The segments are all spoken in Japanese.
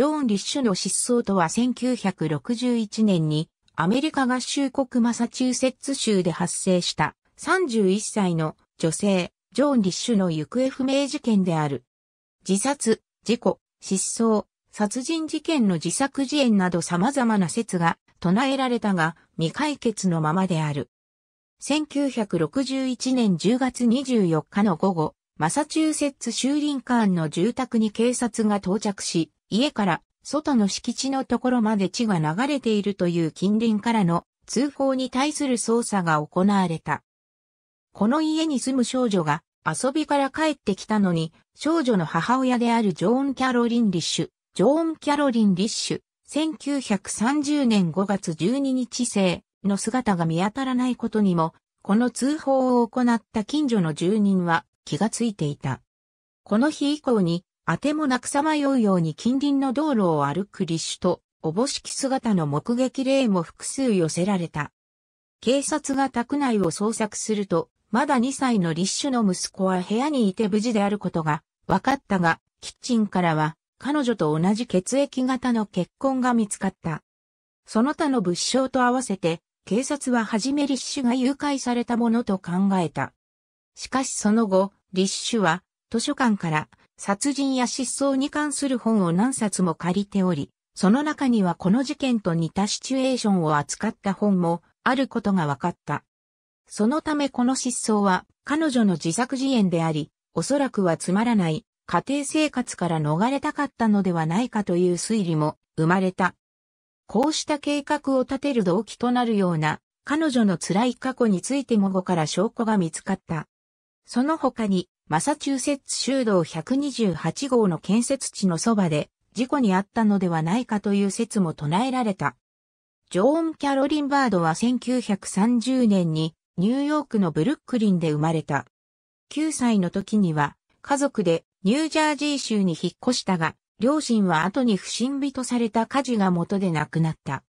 ジョーン・リッシュの失踪とは1961年にアメリカ合衆国マサチューセッツ州で発生した31歳の女性、ジョーン・リッシュの行方不明事件である。自殺、事故、失踪、殺人事件の自作自演など様々な説が唱えられたが未解決のままである。1961年10月24日の午後、マサチューセッツ州リンカーンの住宅に警察が到着し、家から外の敷地のところまで血が流れているという近隣からの通報に対する捜査が行われた。この家に住む少女が遊びから帰ってきたのに、少女の母親であるジョーン・キャロリン・リッシュ、ジョーン・キャロリン・リッシュ、1930年5月12日生の姿が見当たらないことにも、この通報を行った近所の住人は気がついていた。この日以降にあてもなくさまようように近隣の道路を歩く立主と、おぼしき姿の目撃例も複数寄せられた。警察が宅内を捜索すると、まだ2歳の立ュの息子は部屋にいて無事であることが分かったが、キッチンからは彼女と同じ血液型の血痕が見つかった。その他の物証と合わせて、警察ははじめ立主が誘拐されたものと考えた。しかしその後、立ュは図書館から殺人や失踪に関する本を何冊も借りており、その中にはこの事件と似たシチュエーションを扱った本もあることが分かった。そのためこの失踪は彼女の自作自演であり、おそらくはつまらない家庭生活から逃れたかったのではないかという推理も生まれた。こうした計画を立てる動機となるような彼女の辛い過去についても後から証拠が見つかった。その他にマサチューセッツ州道128号の建設地のそばで事故にあったのではないかという説も唱えられた。ジョーン・キャロリン・バードは1930年にニューヨークのブルックリンで生まれた。9歳の時には家族でニュージャージー州に引っ越したが、両親は後に不審火とされた火事が元で亡くなった。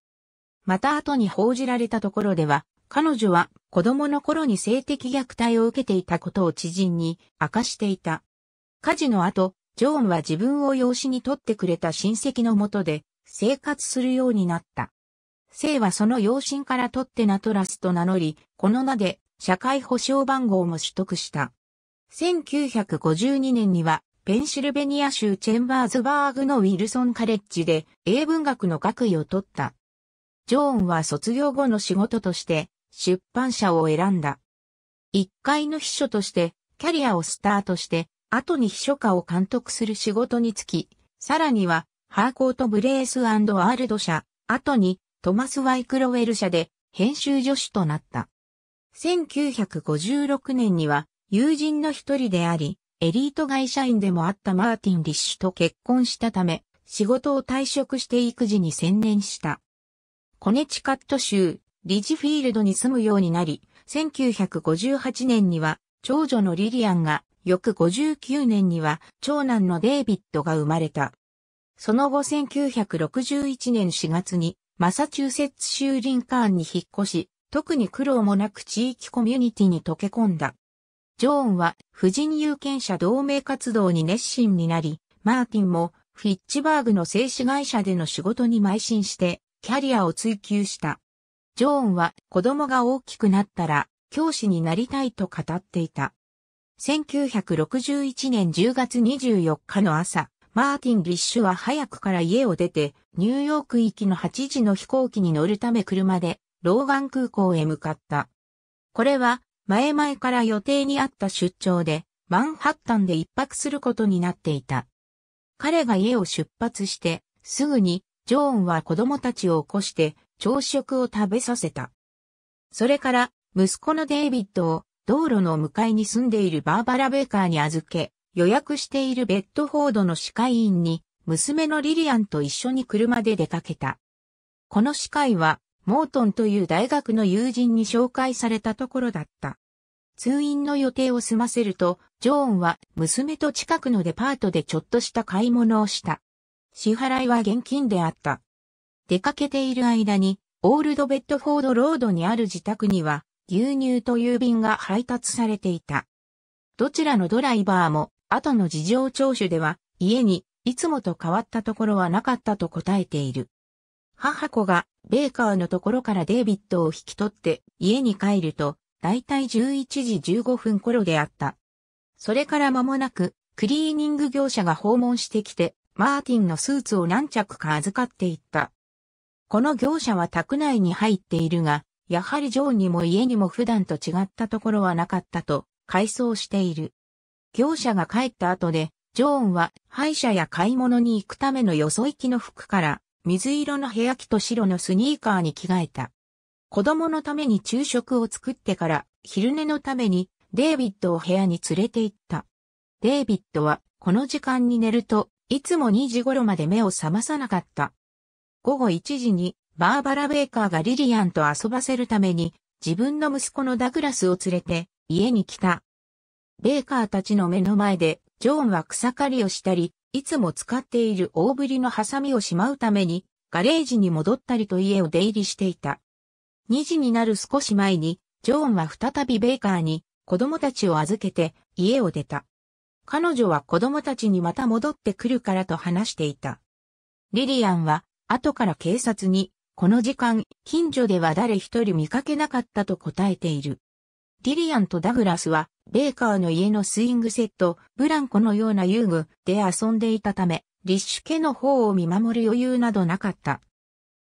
また後に報じられたところでは、彼女は子供の頃に性的虐待を受けていたことを知人に明かしていた。火事の後、ジョーンは自分を養子に取ってくれた親戚のもとで生活するようになった。生はその養親から取ってナトラスと名乗り、この名で社会保障番号も取得した。1952年にはペンシルベニア州チェンバーズバーグのウィルソンカレッジで英文学の学位を取った。ジョーンは卒業後の仕事として出版社を選んだ。一階の秘書としてキャリアをスタートして、後に秘書課を監督する仕事につき、さらには、ハーコート・ブレースアールド社、後にトマス・ワイクロウェル社で編集助手となった。1956年には友人の一人であり、エリート会社員でもあったマーティン・リッシュと結婚したため、仕事を退職して育児に専念した。コネチカット州リジフィールドに住むようになり、1958年には長女のリリアンが、翌59年には長男のデイビッドが生まれた。その後1961年4月にマサチューセッツ州リンカーンに引っ越し、特に苦労もなく地域コミュニティに溶け込んだ。ジョーンは婦人有権者同盟活動に熱心になり、マーティンもフィッチバーグの製紙会社での仕事に邁進してキャリアを追求した。ジョーンは子供が大きくなったら教師になりたいと語っていた。1961年10月24日の朝、マーティン・リッシュは早くから家を出て、ニューヨーク行きの8時の飛行機に乗るため車で、ローガン空港へ向かった。これは、前々から予定にあった出張で、マンハッタンで一泊することになっていた。彼が家を出発して、すぐに、ジョーンは子供たちを起こして、朝食を食べさせた。それから、息子のデイビッドを道路の向かいに住んでいるバーバラ・ベーカーに預け、予約しているベッドフォードの歯科医院に、娘のリリアンと一緒に車で出かけた。この歯科医は、モートンという大学の友人に紹介されたところだった。通院の予定を済ませると、ジョーンは娘と近くのデパートでちょっとした買い物をした。支払いは現金であった。出かけている間に、オールドベッドフォードロードにある自宅には、牛乳と郵便が配達されていた。どちらのドライバーも、後の事情聴取では、家に、いつもと変わったところはなかったと答えている。母子が、ベーカーのところからデイビッドを引き取って、家に帰ると、だいたい11時15分頃であった。それから間もなく、クリーニング業者が訪問してきて、マーティンのスーツを何着か預かっていった。この業者は宅内に入っているが、やはりジョンにも家にも普段と違ったところはなかったと、回想している。業者が帰った後で、ジョーンは歯医者や買い物に行くためのよそ行きの服から、水色の部屋着と白のスニーカーに着替えた。子供のために昼食を作ってから、昼寝のためにデイビッドを部屋に連れて行った。デイビッドはこの時間に寝ると、いつも2時頃まで目を覚まさなかった。午後1時にバーバラ・ベーカーがリリアンと遊ばせるために自分の息子のダグラスを連れて家に来た。ベーカーたちの目の前でジョーンは草刈りをしたり、いつも使っている大ぶりのハサミをしまうためにガレージに戻ったりと家を出入りしていた。2時になる少し前にジョーンは再びベーカーに子供たちを預けて家を出た。彼女は子供たちにまた戻ってくるからと話していた。リリアンは後から警察に、この時間、近所では誰一人見かけなかったと答えている。ディリアンとダグラスは、ベーカーの家のスイングセット、ブランコのような遊具で遊んでいたため、リッシュ家の方を見守る余裕などなかった。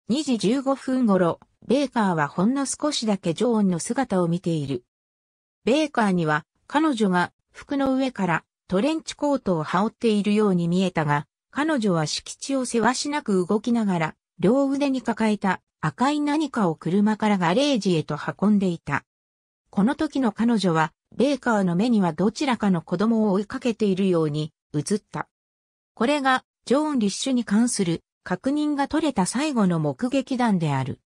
2時15分頃、ベーカーはほんの少しだけジョーンの姿を見ている。ベーカーには、彼女が服の上からトレンチコートを羽織っているように見えたが、彼女は敷地をせわしなく動きながら、両腕に抱えた赤い何かを車からガレージへと運んでいた。この時の彼女は、ベーカーの目にはどちらかの子供を追いかけているように映った。これが、ジョーン・リッシュに関する確認が取れた最後の目撃談である。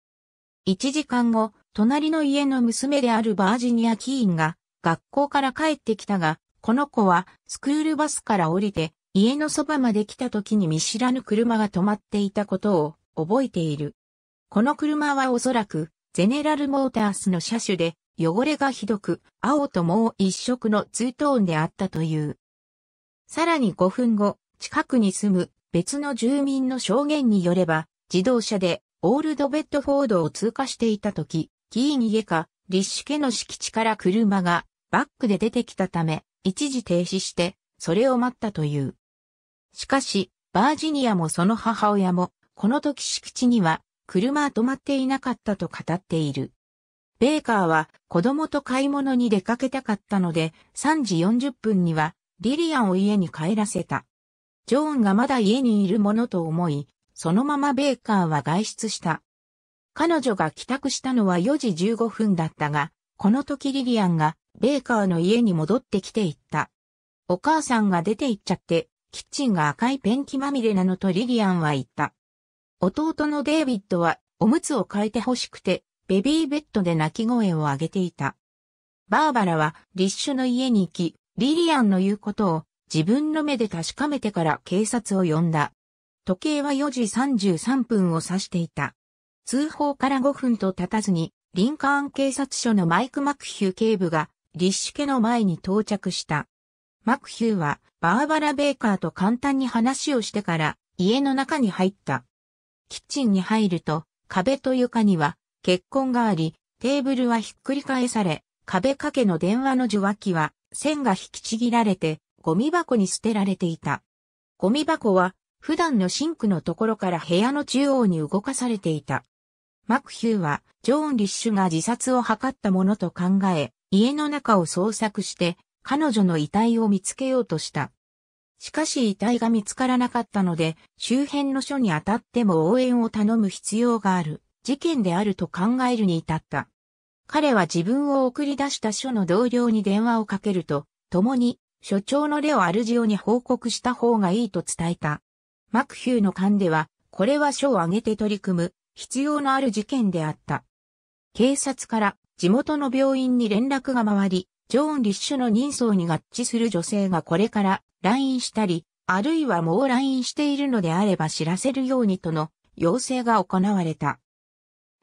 一時間後、隣の家の娘であるバージニア・キーンが学校から帰ってきたが、この子はスクールバスから降りて家のそばまで来た時に見知らぬ車が止まっていたことを覚えている。この車はおそらく、ゼネラルモータースの車種で、汚れがひどく、青ともう一色のツートーンであったという。さらに5分後、近くに住む別の住民の証言によれば、自動車でオールドベッドフォードを通過していた時、キーニ家か、リッシュ家の敷地から車がバックで出てきたため、一時停止して、それを待ったという。しかし、バージニアもその母親も、この時敷地には車は止まっていなかったと語っている。ベーカーは子供と買い物に出かけたかったので、3時40分にはリリアンを家に帰らせた。ジョーンがまだ家にいるものと思い、そのままベーカーは外出した。彼女が帰宅したのは4時15分だったが、この時リリアンがベーカーの家に戻ってきていった。お母さんが出て行っちゃって、キッチンが赤いペンキまみれなのとリリアンは言った。弟のデイビッドはおむつを変えて欲しくて、ベビーベッドで泣き声を上げていた。バーバラはリッシュの家に行き、リリアンの言うことを自分の目で確かめてから警察を呼んだ。時計は4時33分を指していた。通報から5分と経たずに、リンカーン警察署のマイク・マクヒュー警部が、リッシュ家の前に到着した。マクヒューはバーバラ・ベーカーと簡単に話をしてから家の中に入った。キッチンに入ると壁と床には血痕があり、テーブルはひっくり返され、壁掛けの電話の受話器は線が引きちぎられてゴミ箱に捨てられていた。ゴミ箱は普段のシンクのところから部屋の中央に動かされていた。マクヒューはジョーン・リッシュが自殺を図ったものと考え、家の中を捜索して彼女の遺体を見つけようとした。しかし遺体が見つからなかったので、周辺の署にあたっても応援を頼む必要がある事件であると考えるに至った。彼は自分を送り出した署の同僚に電話をかけると、共に署長のレオ・アルジオに報告した方がいいと伝えた。マクヒューの勘では、これは署を挙げて取り組む必要のある事件であった。警察から地元の病院に連絡が回り、ジョーン・リッシュの人相に合致する女性がこれから来院したり、あるいはもう来院しているのであれば知らせるようにとの要請が行われた。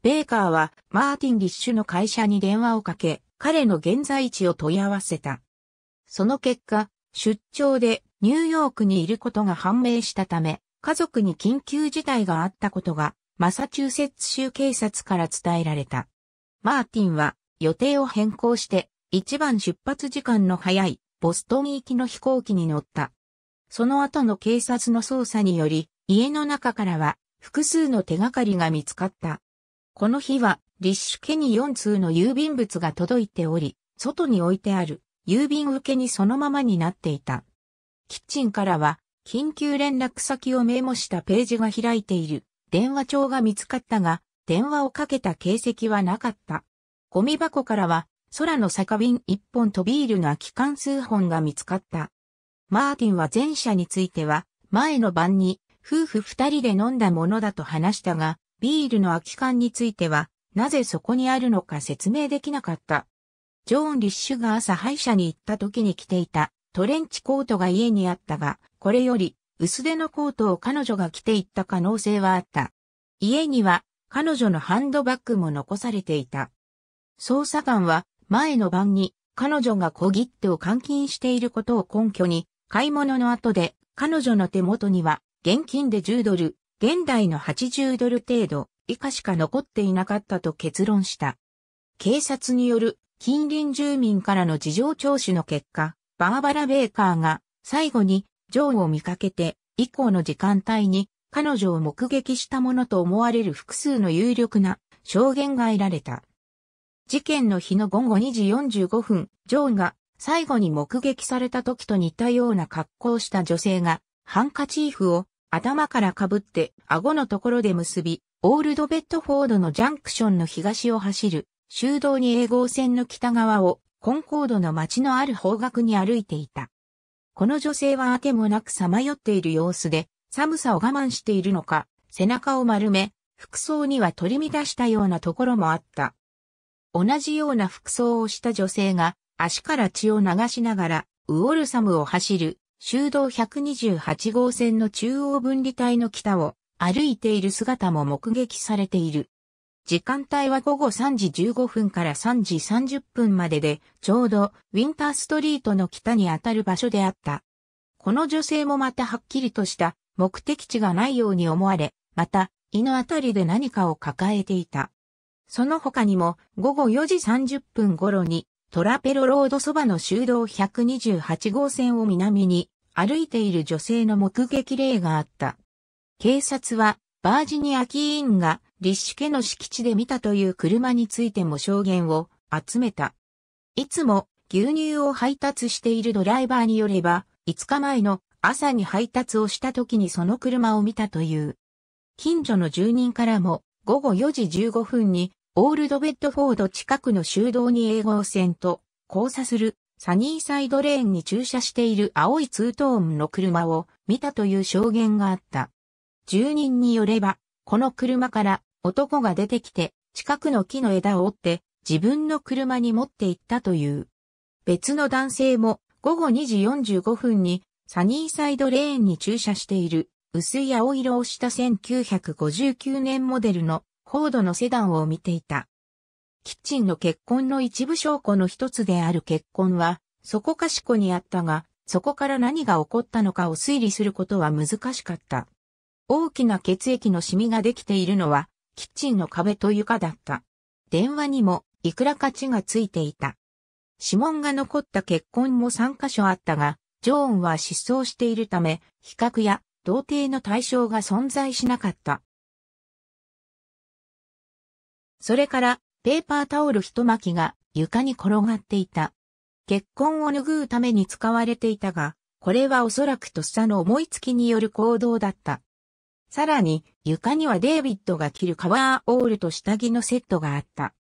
ベーカーはマーティン・リッシュの会社に電話をかけ、彼の現在地を問い合わせた。その結果、出張でニューヨークにいることが判明したため、家族に緊急事態があったことが、マサチューセッツ州警察から伝えられた。マーティンは予定を変更して一番出発時間の早いボストン行きの飛行機に乗った。その後の警察の捜査により、家の中からは複数の手がかりが見つかった。この日は、リッシュ家に4通の郵便物が届いており、外に置いてある郵便受けにそのままになっていた。キッチンからは、緊急連絡先をメモしたページが開いている電話帳が見つかったが、電話をかけた形跡はなかった。ゴミ箱からは空の酒瓶一本とビールの空き缶数本が見つかった。マーティンは前者については、前の晩に夫婦二人で飲んだものだと話したが、ビールの空き缶については、なぜそこにあるのか説明できなかった。ジョーン・リッシュが朝歯医者に行った時に着ていたトレンチコートが家にあったが、これより薄手のコートを彼女が着ていった可能性はあった。家には彼女のハンドバッグも残されていた。捜査官は前の晩に彼女が小切手を換金していることを根拠に、買い物の後で彼女の手元には現金で10ドル、現代の80ドル程度以下しか残っていなかったと結論した。警察による近隣住民からの事情聴取の結果、バーバラ・ベーカーが最後にジョーを見かけて以降の時間帯に彼女を目撃したものと思われる複数の有力な証言が得られた。事件の日の午後2時45分、ジョーが最後に目撃された時と似たような格好をした女性が、ハンカチーフを頭からかぶって顎のところで結び、オールドベッドフォードのジャンクションの東を走る、修道に英号線の北側をコンコードの街のある方角に歩いていた。この女性はあてもなくさまよっている様子で、寒さを我慢しているのか、背中を丸め、服装には取り乱したようなところもあった。同じような服装をした女性が足から血を流しながらウォルサムを走る修道128号線の中央分離帯の北を歩いている姿も目撃されている。時間帯は午後3時15分から3時30分までで、ちょうどウィンターストリートの北にあたる場所であった。この女性もまたはっきりとした目的地がないように思われ、また、胃のあたりで何かを抱えていた。その他にも午後4時30分頃にトラペロロードそばの修道128号線を南に歩いている女性の目撃例があった。警察はバージニアキーンが立志家の敷地で見たという車についても証言を集めた。いつも牛乳を配達しているドライバーによれば、5日前の朝に配達をした時にその車を見たという。近所の住人からも午後4時15分にオールドベッドフォード近くの修道に英号線と交差するサニーサイドレーンに駐車している青いツートーンの車を見たという証言があった。住人によれば、この車から男が出てきて近くの木の枝を折って自分の車に持って行ったという。別の男性も午後2時45分にサニーサイドレーンに駐車している薄い青色をした1959年モデルのフォードのセダンを見ていた。キッチンの結婚の一部証拠の一つである結婚は、そこかしこにあったが、そこから何が起こったのかを推理することは難しかった。大きな血液のシミができているのは、キッチンの壁と床だった。電話にも、いくらか血がついていた。指紋が残った結婚も3カ所あったが、ジョーンは失踪しているため、比較や同定の対象が存在しなかった。それから、ペーパータオル一巻きが床に転がっていた。血痕を拭うために使われていたが、これはおそらくとっさの思いつきによる行動だった。さらに、床にはデイビッドが着るカバーオールと下着のセットがあった。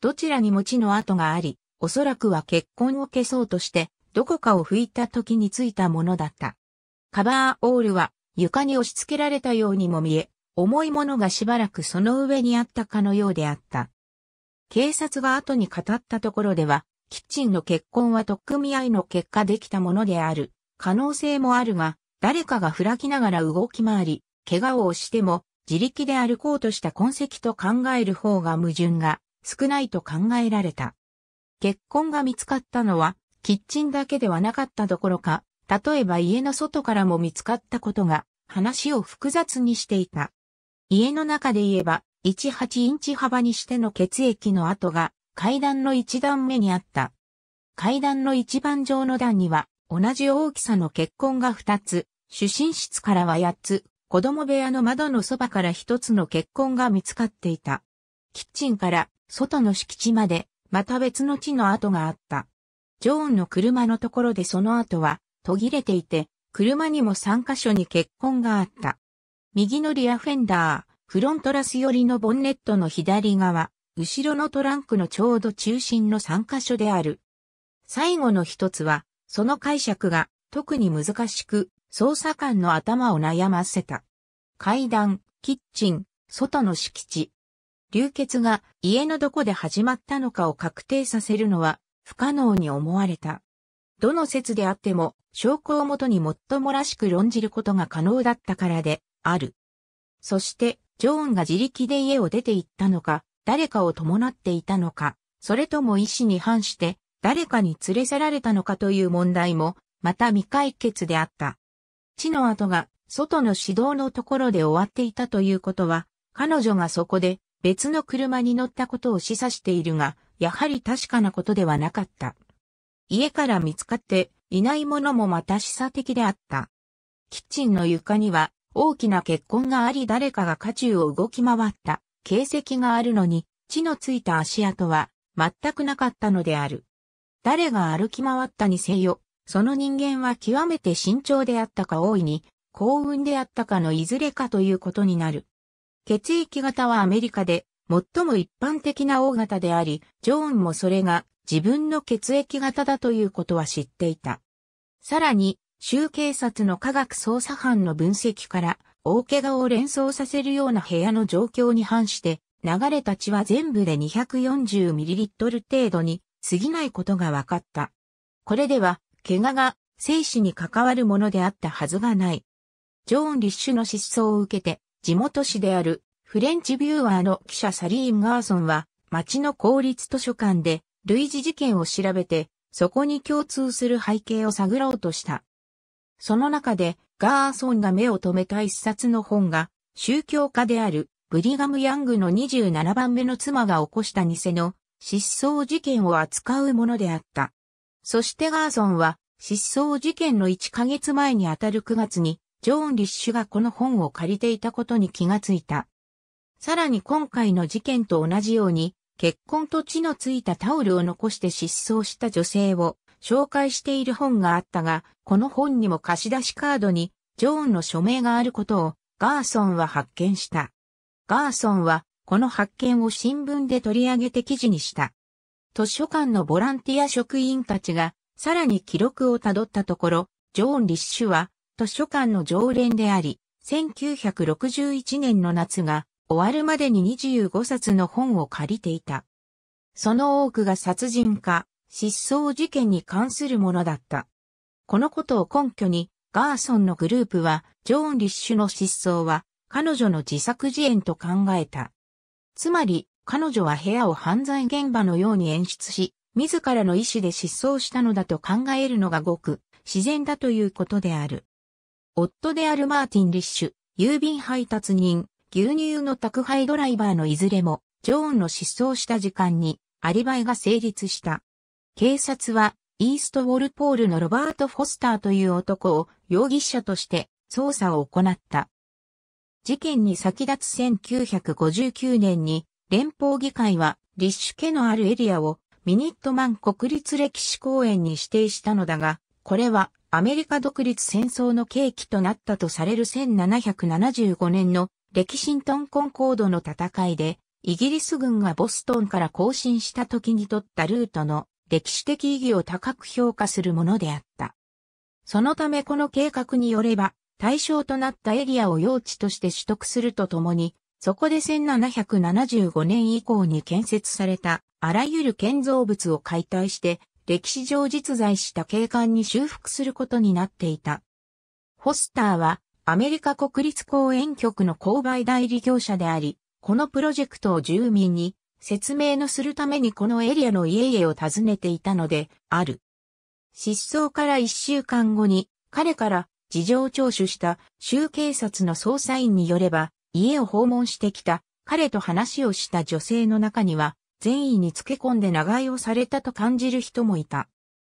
どちらにも血の跡があり、おそらくは血痕を消そうとして、どこかを拭いた時についたものだった。カバーオールは床に押し付けられたようにも見え、重いものがしばらくその上にあったかのようであった。警察が後に語ったところでは、キッチンの血痕は特組合の結果できたものである、可能性もあるが、誰かがふらきながら動き回り、怪我をしても、自力で歩こうとした痕跡と考える方が矛盾が少ないと考えられた。血痕が見つかったのは、キッチンだけではなかったどころか、例えば家の外からも見つかったことが、話を複雑にしていた。家の中で言えば、18インチ幅にしての血液の跡が階段の一段目にあった。階段の一番上の段には、同じ大きさの血痕が2つ、主寝室からは8つ、子供部屋の窓のそばから1つの血痕が見つかっていた。キッチンから外の敷地まで、また別の地の跡があった。ジョーンの車のところでその跡は途切れていて、車にも3箇所に血痕があった。右のリアフェンダー、フロントラス寄りのボンネットの左側、後ろのトランクのちょうど中心の3箇所である。最後の一つは、その解釈が特に難しく、捜査官の頭を悩ませた。階段、キッチン、外の敷地。流血が家のどこで始まったのかを確定させるのは不可能に思われた。どの説であっても証拠をもとにもっともらしく論じることが可能だったからである。そして、ジョーンが自力で家を出て行ったのか、誰かを伴っていたのか、それとも意思に反して、誰かに連れ去られたのかという問題も、また未解決であった。地の跡が、外の指導のところで終わっていたということは、彼女がそこで別の車に乗ったことを示唆しているが、やはり確かなことではなかった。家から見つかっていないものもまた示唆的であった。キッチンの床には大きな結婚があり誰かが家中を動き回った形跡があるのに、地のついた足跡は全くなかったのである。誰が歩き回ったにせよ、その人間は極めて慎重であったか大いに、幸運であったかのいずれかということになる。血液型はアメリカで最も一般的な O 型であり、ジョーンもそれが自分の血液型だということは知っていた。さらに、州警察の科学捜査班の分析から、大怪我を連想させるような部屋の状況に反して、流れた血は全部で 240ml 程度に過ぎないことが分かった。これでは、怪我が生死に関わるものであったはずがない。ジョーン・リッシュの失踪を受けて、地元市であるフレンチビューアーの記者サリーン・ガーソンは、町の公立図書館で類似事件を調べて、そこに共通する背景を探ろうとした。その中で、ガーソンが目を留めた一冊の本が、宗教家である、ブリガム・ヤングの27番目の妻が起こした偽の失踪事件を扱うものであった。そしてガーソンは、失踪事件の1ヶ月前にあたる9月に、ジョーン・リッシュがこの本を借りていたことに気がついた。さらに今回の事件と同じように、結婚と血のついたタオルを残して失踪した女性を紹介している本があったが、この本にも貸し出しカードにジョーンの署名があることをガーソンは発見した。ガーソンはこの発見を新聞で取り上げて記事にした。図書館のボランティア職員たちがさらに記録をたどったところ、ジョーン・リッシュは図書館の常連であり、1961年の夏が終わるまでに25冊の本を借りていた。その多くが殺人か、失踪事件に関するものだった。このことを根拠に、ガーソンのグループは、ジョーン・リッシュの失踪は、彼女の自作自演と考えた。つまり、彼女は部屋を犯罪現場のように演出し、自らの意思で失踪したのだと考えるのがごく自然だということである。夫であるマーティン・リッシュ、郵便配達人、牛乳の宅配ドライバーのいずれも、ジョーンの失踪した時間にアリバイが成立した。警察は、イーストウォルポールのロバート・フォスターという男を容疑者として捜査を行った。事件に先立つ1959年に連邦議会はリッシュ家のあるエリアをミニットマン国立歴史公園に指定したのだが、これはアメリカ独立戦争の契機となったとされる1775年のレキシントンコンコードの戦いで、イギリス軍がボストンから行進した時に取ったルートの歴史的意義を高く評価するものであった。そのためこの計画によれば、対象となったエリアを用地として取得するとともに、そこで1775年以降に建設されたあらゆる建造物を解体して歴史上実在した景観に修復することになっていた。ホスターはアメリカ国立公園局の購買代理業者であり、このプロジェクトを住民に説明のするためにこのエリアの家々を訪ねていたので、ある。失踪から一週間後に、彼から事情聴取した州警察の捜査員によれば、家を訪問してきた彼と話をした女性の中には、善意につけ込んで長居をされたと感じる人もいた。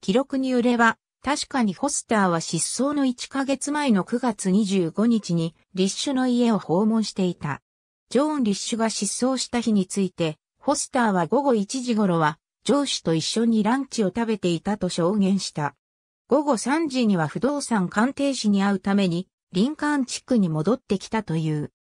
記録によれば、確かにホスターは失踪の1ヶ月前の9月25日に、リッシュの家を訪問していた。ジョーン・リッシュが失踪した日について、ホスターは午後1時頃は上司と一緒にランチを食べていたと証言した。午後3時には不動産鑑定士に会うためにリンカーン地区に戻ってきたという。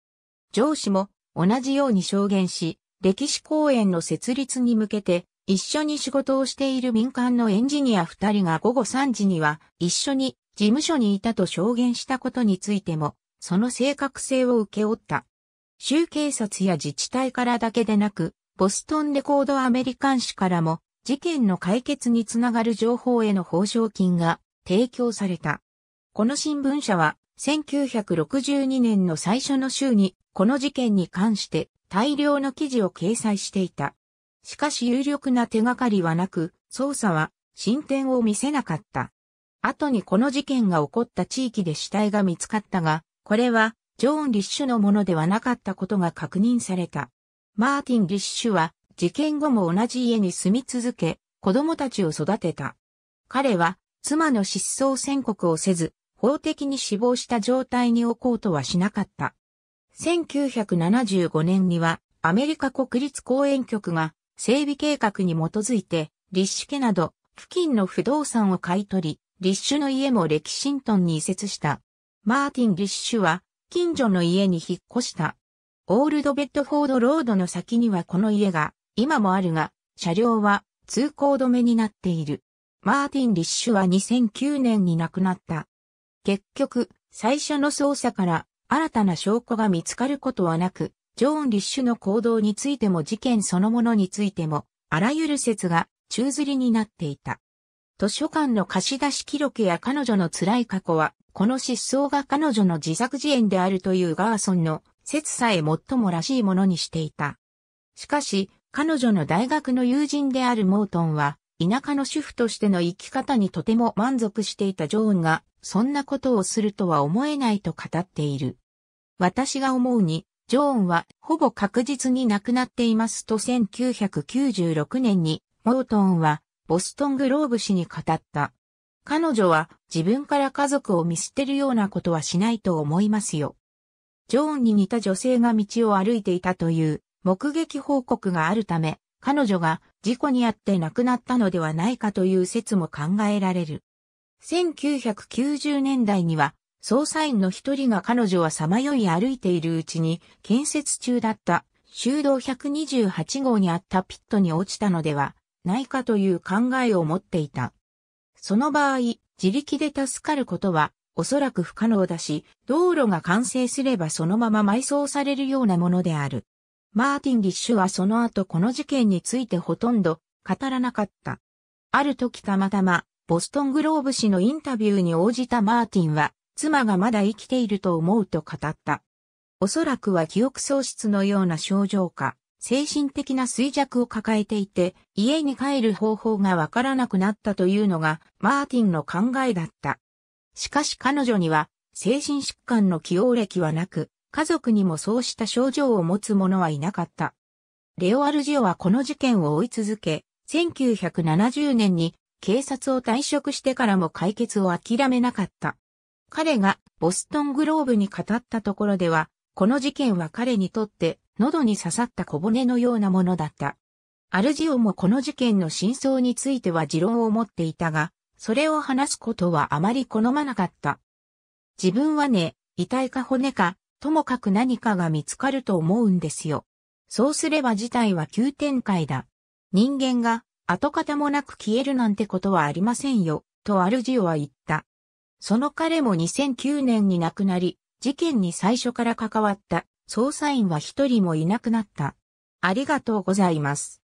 上司も同じように証言し、歴史公園の設立に向けて一緒に仕事をしている民間のエンジニア2人が午後3時には一緒に事務所にいたと証言したことについても、その正確性を受け負った。州警察や自治体からだけでなく、ボストンレコードアメリカン誌からも、事件の解決につながる情報への報奨金が提供された。この新聞社は、1962年の最初の週に、この事件に関して大量の記事を掲載していた。しかし有力な手がかりはなく、捜査は進展を見せなかった。後にこの事件が起こった地域で死体が見つかったが、これはジョーン・リッシュのものではなかったことが確認された。マーティン・リッシュは事件後も同じ家に住み続け、子供たちを育てた。彼は妻の失踪宣告をせず、法的に死亡した状態に置こうとはしなかった。1975年にはアメリカ国立公園局が整備計画に基づいて、リッシュ家など付近の不動産を買い取り、リッシュの家もレキシントンに移設した。マーティン・リッシュは近所の家に引っ越した。オールドベッドフォードロードの先にはこの家が、今もあるが、車両は通行止めになっている。マーティン・リッシュは2009年に亡くなった。結局、最初の捜査から新たな証拠が見つかることはなく、ジョーン・リッシュの行動についても事件そのものについても、あらゆる説が宙づりになっていた。図書館の貸し出し記録や彼女の辛い過去は、この失踪が彼女の自作自演であるというガーソンの説さえ最もらしいものにしていた。しかし、彼女の大学の友人であるモートンは、田舎の主婦としての生き方にとても満足していたジョーンが、そんなことをするとは思えないと語っている。私が思うに、ジョーンはほぼ確実に亡くなっていますと1996年に、モートンはボストングローブ氏に語った。彼女は自分から家族を見捨てるようなことはしないと思いますよ。ジョーンに似た女性が道を歩いていたという目撃報告があるため、彼女が事故にあって亡くなったのではないかという説も考えられる。1990年代には、捜査員の一人が彼女はさまよい歩いているうちに建設中だった修道128号にあったピットに落ちたのではないかという考えを持っていた。その場合、自力で助かることはおそらく不可能だし、道路が完成すればそのまま埋葬されるようなものである。マーティン・リッシュはその後この事件についてほとんど語らなかった。ある時たまたま、ボストングローブ氏のインタビューに応じたマーティンは、妻がまだ生きていると思うと語った。おそらくは記憶喪失のような症状か、精神的な衰弱を抱えていて、家に帰る方法がわからなくなったというのが、マーティンの考えだった。しかし彼女には精神疾患の起用歴はなく、家族にもそうした症状を持つ者はいなかった。レオアルジオはこの事件を追い続け、1970年に警察を退職してからも解決を諦めなかった。彼がボストングローブに語ったところでは、この事件は彼にとって喉に刺さった小骨のようなものだった。アルジオもこの事件の真相については持論を持っていたが、それを話すことはあまり好まなかった。自分はね、遺体か骨か、ともかく何かが見つかると思うんですよ。そうすれば事態は急展開だ。人間が跡形もなく消えるなんてことはありませんよ、とアルジオは言った。その彼も2009年に亡くなり、事件に最初から関わった捜査員は一人もいなくなった。ありがとうございます。